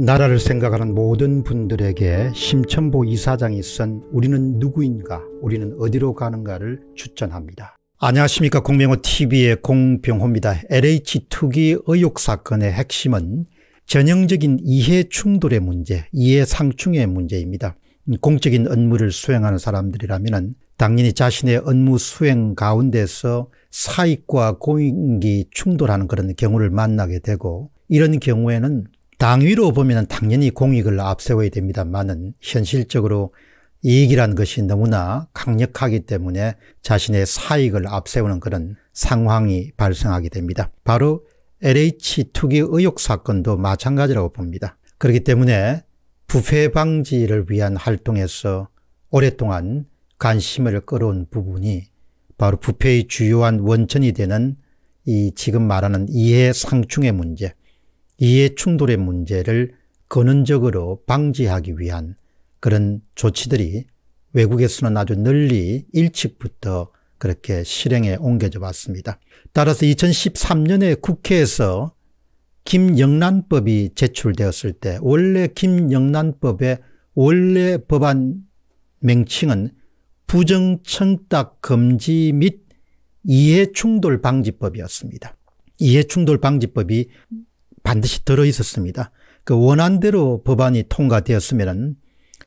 나라를 생각하는 모든 분들에게 심천보 이사장이 쓴 우리는 누구인가 우리는 어디로 가는가를 추천합니다. 안녕하십니까 공명호TV의 공병호입니다. LH 투기 의혹 사건의 핵심은 전형적인 이해 충돌의 문제, 이해 상충의 문제입니다. 공적인 업무를 수행하는 사람들이라면 당연히 자신의 업무 수행 가운데서 사익과 공익이 충돌하는 그런 경우를 만나게 되고 이런 경우에는 당위로 보면 당연히 공익을 앞세워야 됩니다만은 현실적으로 이익이라 것이 너무나 강력하기 때문에 자신의 사익을 앞세우는 그런 상황이 발생하게 됩니다. 바로 LH 투기 의혹 사건도 마찬가지라고 봅니다. 그렇기 때문에 부패 방지를 위한 활동에서 오랫동안 관심을 끌어온 부분이 바로 부패의 주요한 원천이 되는 이 지금 말하는 이해상충의 문제 이해 충돌의 문제를 근원적으로 방지하기 위한 그런 조치들이 외국에서는 아주 널리 일찍부터 그렇게 실행에 옮겨져 왔습니다. 따라서 2013년에 국회에서 김영란법이 제출되었을 때 원래 김영란법의 원래 법안 명칭은 부정청탁 금지 및 이해충돌 방지법이었습니다. 이해충돌 방지법이 반드시 들어 있었습니다. 그 원안대로 법안이 통과되었으면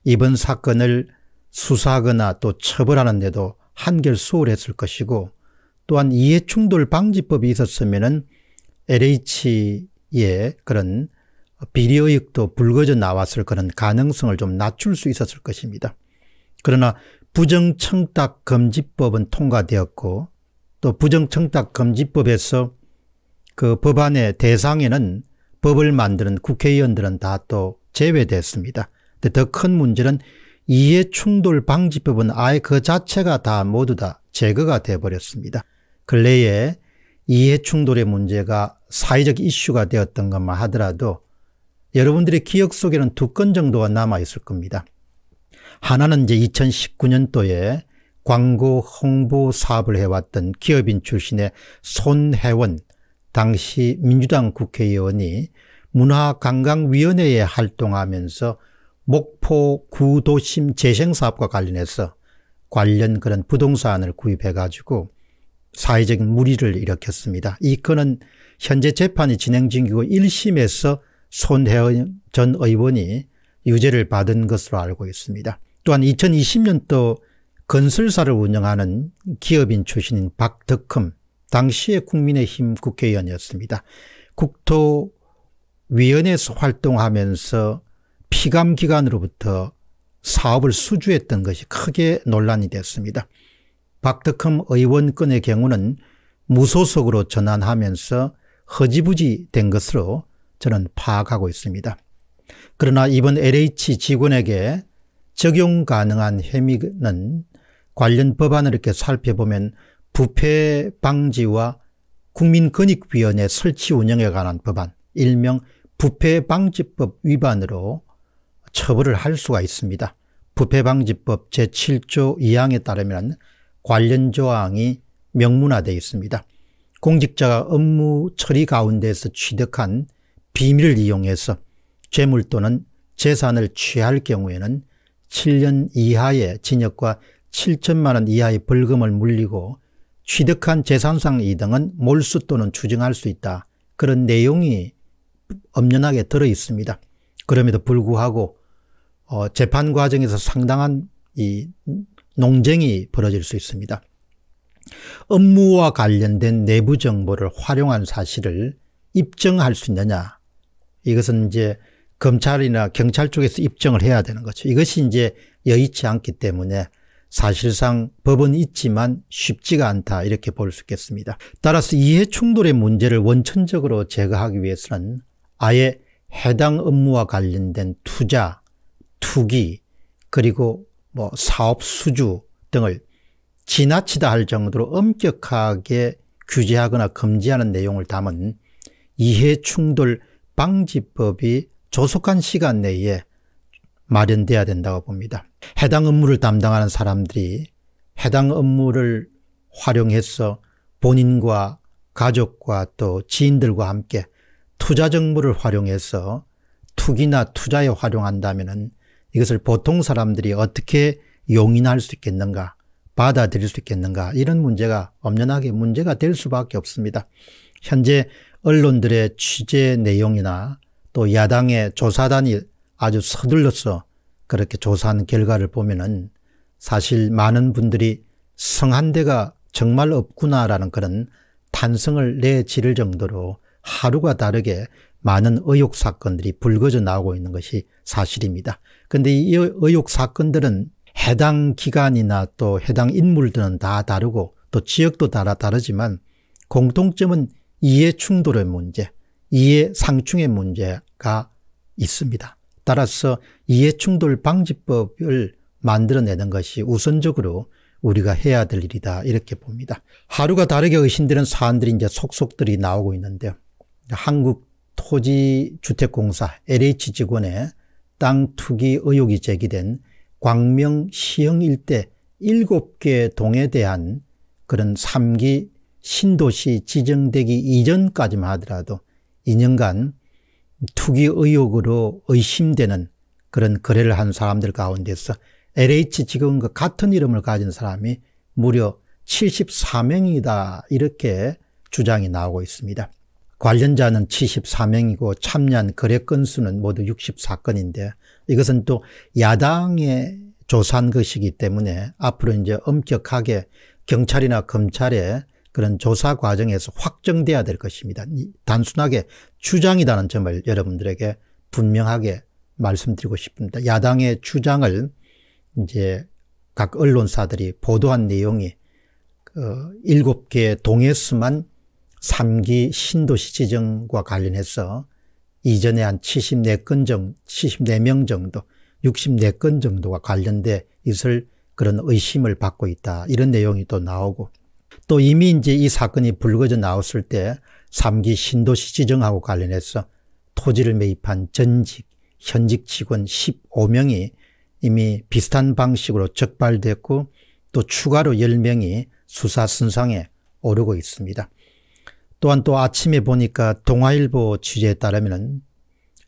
이번 사건을 수사하거나 또 처벌하는 데도 한결 수월했을 것이고 또한 이해충돌 방지법이 있었으면 LH의 그런 비리 의혹도 불거져 나왔을 그런 가능성을 좀 낮출 수 있었을 것입니다. 그러나 부정청탁금지법은 통과되었고 또 부정청탁금지법에서 그 법안의 대상에는 법을 만드는 국회의원들은 다 또 제외됐습니다. 더큰 문제는 이해충돌방지법은 아예 그 자체가 다 모두 다 제거가 돼버렸습니다. 근래에 이해충돌의 문제가 사회적 이슈가 되었던 것만 하더라도 여러분들의 기억 속에는 두 건 정도가 남아있을 겁니다. 하나는 이제 2019년도에 광고 홍보 사업을 해왔던 기업인 출신의 손혜원 당시 민주당 국회의원이 문화관광위원회에 활동하면서 목포 구도심 재생사업과 관련해서 관련 그런 부동산을 구입해가지고 사회적인 무리를 일으켰습니다. 이 건은 현재 재판이 진행 중이고 1심에서 손혜원 전 의원이 유죄를 받은 것으로 알고 있습니다. 또한 2020년도 건설사를 운영하는 기업인 출신인 박덕흠 당시의 국민의힘 국회의원이었습니다. 국토위원회에서 활동하면서 피감기관으로부터 사업을 수주했던 것이 크게 논란이 됐습니다. 박덕흠 의원권의 경우는 무소속으로 전환하면서 허지부지 된 것으로 저는 파악하고 있습니다. 그러나 이번 LH 직원에게 적용 가능한 혐의는 관련 법안을 이렇게 살펴보면 부패 방지와 국민권익위원회 설치 운영에 관한 법안 일명 부패방지법 위반으로 처벌을 할 수가 있습니다. 부패방지법 제7조 2항에 따르면 관련 조항이 명문화되어 있습니다. 공직자가 업무 처리 가운데서 취득한 비밀을 이용해서 재물 또는 재산을 취할 경우에는 7년 이하의 징역과 7천만 원 이하의 벌금을 물리고 취득한 재산상 이등은 몰수 또는 추징할수 있다. 그런 내용이 엄연하게 들어 있습니다. 그럼에도 불구하고 어, 재판 과정에서 상당한 이 농쟁이 벌어질 수 있습니다. 업무와 관련된 내부 정보를 활용한 사실을 입증할 수 있느냐. 이것은 이제 검찰이나 경찰 쪽에서 입증을 해야 되는 거죠. 이것이 이제 여의치 않기 때문에 사실상 법은 있지만 쉽지가 않다 이렇게 볼 수 있겠습니다. 따라서 이해 충돌의 문제를 원천적으로 제거하기 위해서는 아예 해당 업무와 관련된 투자, 투기, 그리고 뭐 사업 수주 등을 지나치다 할 정도로 엄격하게 규제하거나 금지하는 내용을 담은 이해 충돌 방지법이 조속한 시간 내에 마련돼야 된다고 봅니다. 해당 업무를 담당하는 사람들이 해당 업무를 활용해서 본인과 가족과 또 지인들과 함께 투자 정보를 활용해서 투기나 투자에 활용한다면 이것을 보통 사람들이 어떻게 용인할 수 있겠는가 받아들일 수 있겠는가 이런 문제가 엄연하게 문제가 될 수밖에 없습니다. 현재 언론들의 취재 내용이나 또 야당의 조사단이 아주 서둘러서 그렇게 조사한 결과를 보면은 사실 많은 분들이 성 한대가 정말 없구나라는 그런 탄성을 내지를 정도로 하루가 다르게 많은 의혹 사건들이 불거져 나오고 있는 것이 사실입니다. 그런데 이 의혹 사건들은 해당 기관이나 또 해당 인물들은 다 다르고 또 지역도 따 다르지만 공통점은 이해 충돌의 문제, 이해 상충의 문제가 있습니다. 따라서 이해충돌 방지법을 만들어내는 것이 우선적으로 우리가 해야 될 일이다 이렇게 봅니다. 하루가 다르게 의심되는 사안들이 이제 속속들이 나오고 있는데요. 한국토지주택공사 LH 직원의 땅 투기 의혹이 제기된 광명 시흥 일대 7개 동에 대한 그런 3기 신도시 지정되기 이전까지만 하더라도 2년간 투기 의혹으로 의심되는 그런 거래를 한 사람들 가운데서 LH 지금과 그 같은 이름을 가진 사람이 무려 74명이다 이렇게 주장이 나오고 있습니다. 관련자는 74명이고 참여한 거래 건수는 모두 64건인데 이것은 또 야당의 조사한 것이기 때문에 앞으로 이제 엄격하게 경찰이나 검찰에 그런 조사 과정에서 확정돼야 될 것입니다. 단순하게 주장이라는 점을 여러분들에게 분명하게 말씀드리고 싶습니다. 야당의 주장을 이제 각 언론사들이 보도한 내용이 그 어, 7개의 동해수만 3기 신도시 지정과 관련해서 이전에 한 74건 정도, 74명 정도, 64건 정도가 관련돼 있을 그런 의심을 받고 있다. 이런 내용이 또 나오고 또 이미 이제 이 사건이 불거져 나왔을 때 3기 신도시 지정하고 관련해서 토지를 매입한 전직, 현직 직원 15명이 이미 비슷한 방식으로 적발됐고 또 추가로 10명이 수사 선상에 오르고 있습니다. 또한 또 아침에 보니까 동아일보 취재에 따르면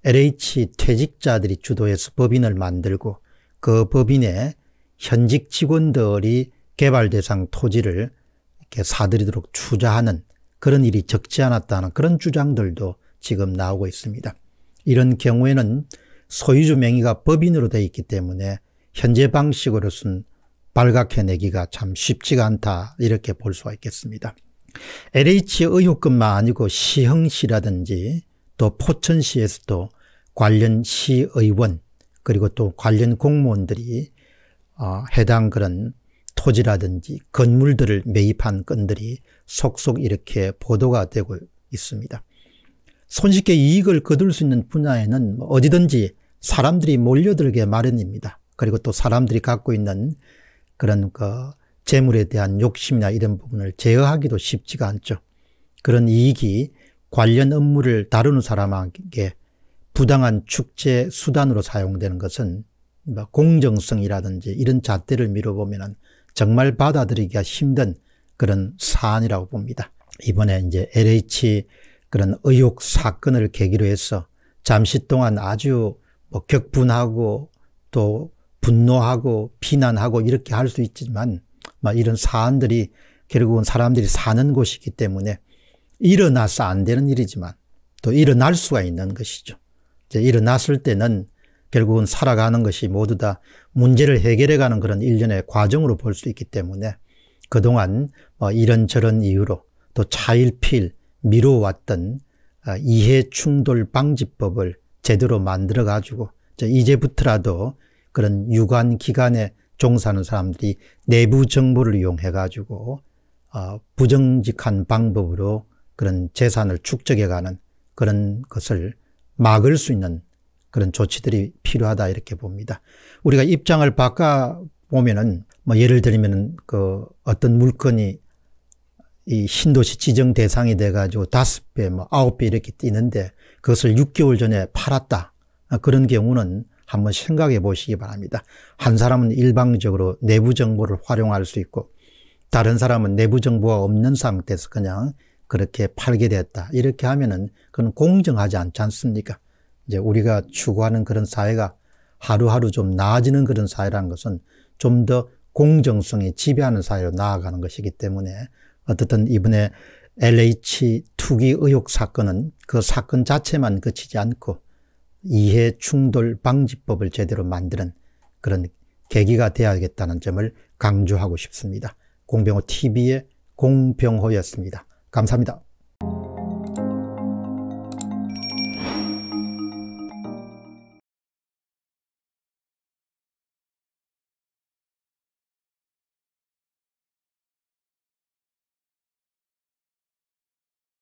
LH 퇴직자들이 주도해서 법인을 만들고 그 법인에 현직 직원들이 개발 대상 토지를 사들이도록 투자하는 그런 일이 적지 않았다는 그런 주장들도 지금 나오고 있습니다. 이런 경우에는 소유주 명의가 법인으로 되어 있기 때문에 현재 방식으로선 발각해내기가 참 쉽지가 않다 이렇게 볼 수가 있겠습니다. LH 의혹뿐만 아니고 시흥시라든지 또 포천시에서도 관련 시의원 그리고 또 관련 공무원들이 어, 해당 그런 토지라든지 건물들을 매입한 건들이 속속 이렇게 보도가 되고 있습니다. 손쉽게 이익을 거둘 수 있는 분야에는 뭐 어디든지 사람들이 몰려들게 마련입니다. 그리고 또 사람들이 갖고 있는 그런 그 재물에 대한 욕심이나 이런 부분을 제어하기도 쉽지가 않죠. 그런 이익이 관련 업무를 다루는 사람에게 부당한 축제 수단으로 사용되는 것은 뭐 공정성이라든지 이런 잣대를 미뤄보면 정말 받아들이기가 힘든 그런 사안이라고 봅니다. 이번에 이제 LH 그런 의혹 사건을 계기로 해서 잠시 동안 아주 뭐 격분하고 또 분노하고 비난하고 이렇게 할 수 있지만 막 뭐 이런 사안들이 결국은 사람들이 사는 곳이기 때문에 일어나서 안 되는 일이지만 또 일어날 수가 있는 것이죠. 이제 일어났을 때는 결국은 살아가는 것이 모두 다 문제를 해결해가는 그런 일련의 과정으로 볼 수 있기 때문에 그동안 뭐 이런저런 이유로 또 차일피일 미뤄왔던 어, 이해 충돌 방지법을 제대로 만들어 가지고 이제부터라도 그런 유관 기관에 종사하는 사람들이 내부 정보를 이용해 가지고 어, 부정직한 방법으로 그런 재산을 축적해 가는 그런 것을 막을 수 있는 그런 조치들이 필요하다 이렇게 봅니다. 우리가 입장을 바꿔 보면은 뭐 예를 들면은 그 어떤 물건이 이 신도시 지정 대상이 돼가지고 다섯 배, 뭐 아홉 배 이렇게 뛰는데 그것을 6개월 전에 팔았다. 아, 그런 경우는 한번 생각해 보시기 바랍니다. 한 사람은 일방적으로 내부 정보를 활용할 수 있고 다른 사람은 내부 정보가 없는 상태에서 그냥 그렇게 팔게 됐다. 이렇게 하면은 그건 공정하지 않지 않습니까? 이제 우리가 추구하는 그런 사회가 하루하루 좀 나아지는 그런 사회라는 것은 좀 더 공정성이 지배하는 사회로 나아가는 것이기 때문에 어떻든 이번에 LH 투기 의혹 사건은 그 사건 자체만 그치지 않고 이해 충돌 방지법을 제대로 만드는 그런 계기가 되어야겠다는 점을 강조하고 싶습니다. 공병호 TV의 공병호였습니다. 감사합니다.